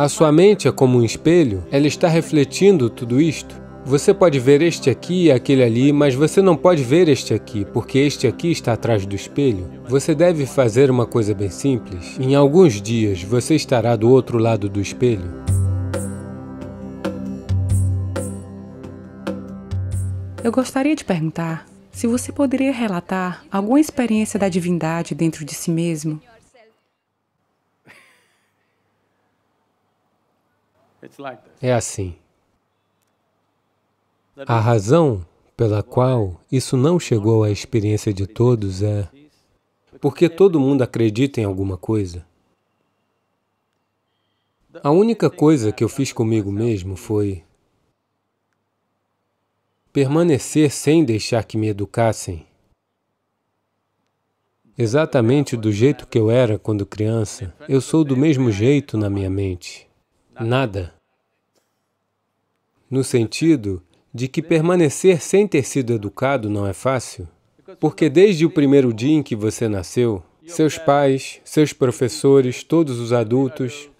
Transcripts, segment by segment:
A sua mente é como um espelho, ela está refletindo tudo isto. Você pode ver este aqui e aquele ali, mas você não pode ver este aqui, porque este aqui está atrás do espelho. Você deve fazer uma coisa bem simples. Em alguns dias, você estará do outro lado do espelho. Eu gostaria de perguntar se você poderia relatar alguma experiência da divindade dentro de si mesmo É assim. A razão pela qual isso não chegou à experiência de todos é porque todo mundo acredita em alguma coisa. A única coisa que eu fiz comigo mesmo foi permanecer sem deixar que me educassem, exatamente do jeito que eu era quando criança. Eu sou do mesmo jeito na minha mente nada, no sentido de que permanecer sem ter sido educado não é fácil, porque desde o primeiro dia em que você nasceu, seus pais, seus professores, todos os adultos,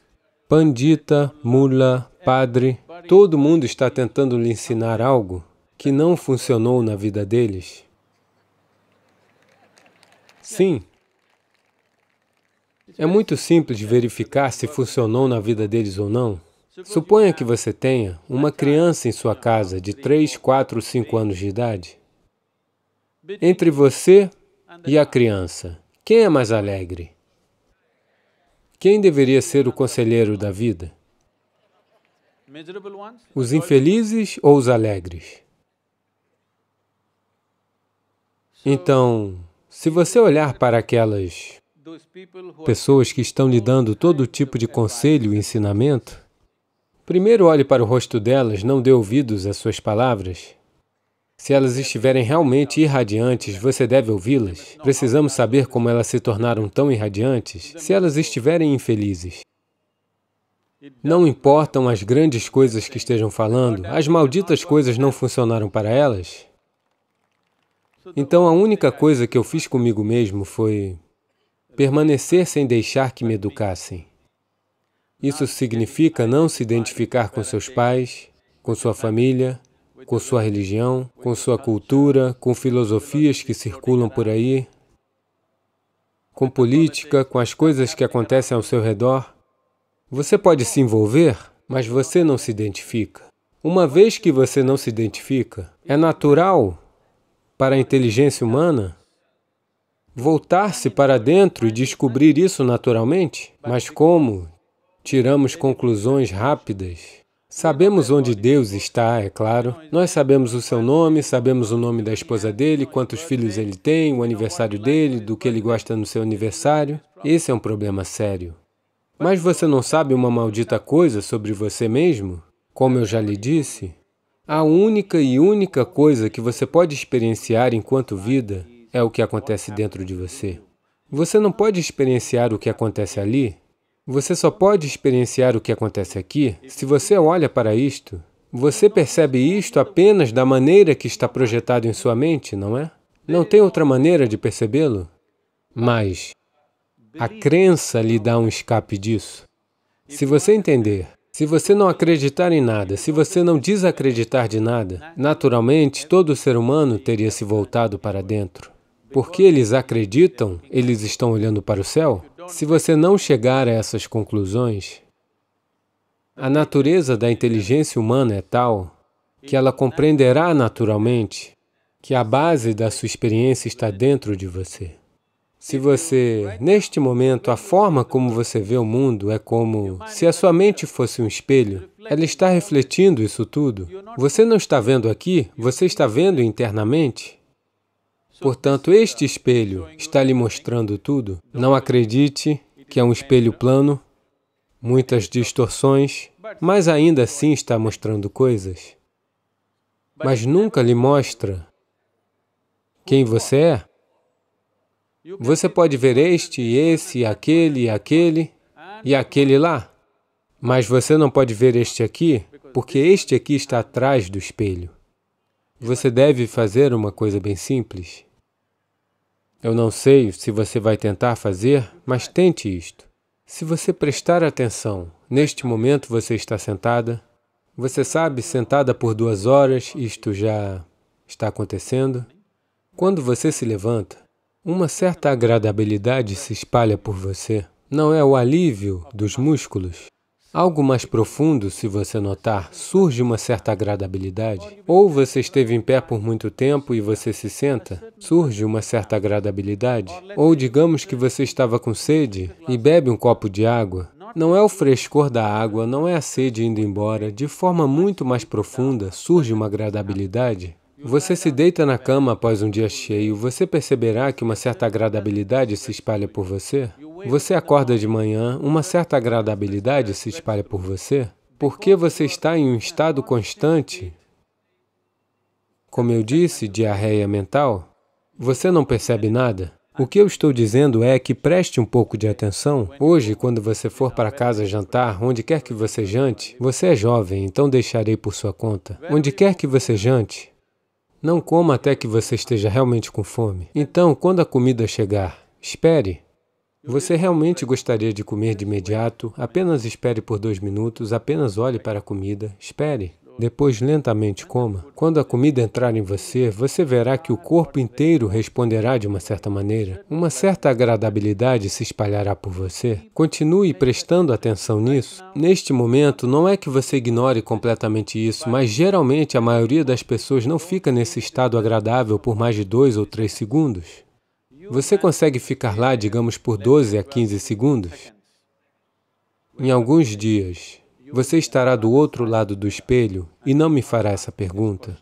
pandita, mula, padre, todo mundo está tentando lhe ensinar algo que não funcionou na vida deles. Sim, é muito simples verificar se funcionou na vida deles ou não. Suponha que você tenha uma criança em sua casa de 3, 4, 5 anos de idade. Entre você e a criança, quem é mais alegre? Quem deveria ser o conselheiro da vida? Os infelizes ou os alegres? Então, se você olhar para aquelas pessoas que estão lhe dando todo tipo de conselho e ensinamento, primeiro olhe para o rosto delas, não dê ouvidos às suas palavras. Se elas estiverem realmente irradiantes, você deve ouvi-las. Precisamos saber como elas se tornaram tão irradiantes se elas estiverem infelizes. Não importam as grandes coisas que estejam falando, as malditas coisas não funcionaram para elas. Então, a única coisa que eu fiz comigo mesmo foi permanecer sem deixar que me educassem. Isso significa não se identificar com seus pais, com sua família, com sua religião, com sua cultura, com filosofias que circulam por aí, com política, com as coisas que acontecem ao seu redor. Você pode se envolver, mas você não se identifica. Uma vez que você não se identifica, é natural para a inteligência humana voltar-se para dentro e descobrir isso naturalmente? Mas como? Tiramos conclusões rápidas. Sabemos onde Deus está, é claro. Nós sabemos o seu nome, sabemos o nome da esposa dele, quantos filhos ele tem, o aniversário dele, do que ele gosta no seu aniversário. Esse é um problema sério. Mas você não sabe uma maldita coisa sobre você mesmo? Como eu já lhe disse, a única e única coisa que você pode experienciar enquanto vida é o que acontece dentro de você. Você não pode experienciar o que acontece ali. Você só pode experienciar o que acontece aqui se você olha para isto. Você percebe isto apenas da maneira que está projetado em sua mente, não é? Não tem outra maneira de percebê-lo? Mas a crença lhe dá um escape disso. Se você entender, se você não acreditar em nada, se você não desacreditar de nada, naturalmente todo ser humano teria se voltado para dentro. Porque eles acreditam, eles estão olhando para o céu. Se você não chegar a essas conclusões, a natureza da inteligência humana é tal que ela compreenderá naturalmente que a base da sua experiência está dentro de você. Se você, neste momento, a forma como você vê o mundo é como se a sua mente fosse um espelho, ela está refletindo isso tudo. Você não está vendo aqui, você está vendo internamente. Portanto, este espelho está lhe mostrando tudo. Não acredite que é um espelho plano, muitas distorções, mas ainda assim está mostrando coisas. Mas nunca lhe mostra quem você é. Você pode ver este, esse, aquele, aquele e aquele lá. Mas você não pode ver este aqui, porque este aqui está atrás do espelho. Você deve fazer uma coisa bem simples. Eu não sei se você vai tentar fazer, mas tente isto. Se você prestar atenção, neste momento você está sentada. Você sabe, sentada por duas horas, isto já está acontecendo. Quando você se levanta, uma certa agradabilidade se espalha por você. Não é o alívio dos músculos, Algo mais profundo, se você notar, surge uma certa agradabilidade. Ou você esteve em pé por muito tempo e você se senta, surge uma certa agradabilidade. Ou digamos que você estava com sede e bebe um copo de água. Não é o frescor da água, não é a sede indo embora, de forma muito mais profunda surge uma agradabilidade. Você se deita na cama após um dia cheio, você perceberá que uma certa agradabilidade se espalha por você? Você acorda de manhã, uma certa agradabilidade se espalha por você, porque você está em um estado constante, como eu disse, diarreia mental, você não percebe nada. O que eu estou dizendo é que preste um pouco de atenção. Hoje, quando você for para casa jantar, onde quer que você jante, você é jovem, então deixarei por sua conta. Onde quer que você jante, não coma até que você esteja realmente com fome. Então, quando a comida chegar, espere. Você realmente gostaria de comer de imediato? Apenas espere por dois minutos, apenas olhe para a comida, espere. Depois, lentamente coma. Quando a comida entrar em você, você verá que o corpo inteiro responderá de uma certa maneira. Uma certa agradabilidade se espalhará por você. Continue prestando atenção nisso. Neste momento, não é que você ignore completamente isso, mas geralmente a maioria das pessoas não fica nesse estado agradável por mais de dois ou três segundos. Você consegue ficar lá, digamos, por 12 a 15 segundos? Em alguns dias, você estará do outro lado do espelho e não me fará essa pergunta.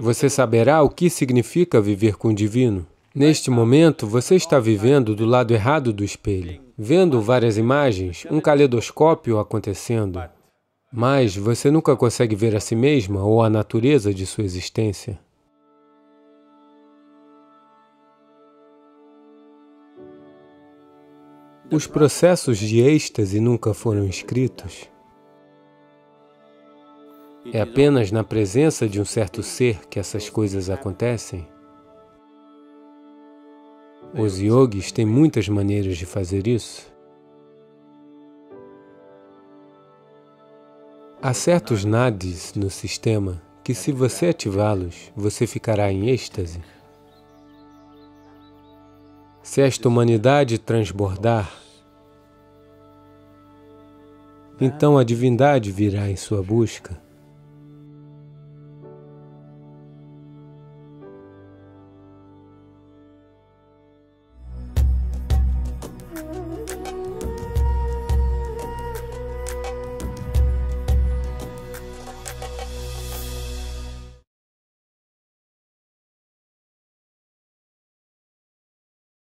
Você saberá o que significa viver com o Divino. Neste momento, você está vivendo do lado errado do espelho, vendo várias imagens, um caleidoscópio acontecendo, mas você nunca consegue ver a si mesma ou a natureza de sua existência. Os processos de êxtase nunca foram escritos. É apenas na presença de um certo ser que essas coisas acontecem. Os yogis têm muitas maneiras de fazer isso. Há certos nadis no sistema que, se você ativá-los, você ficará em êxtase. Se esta humanidade transbordar, então a divindade virá em sua busca.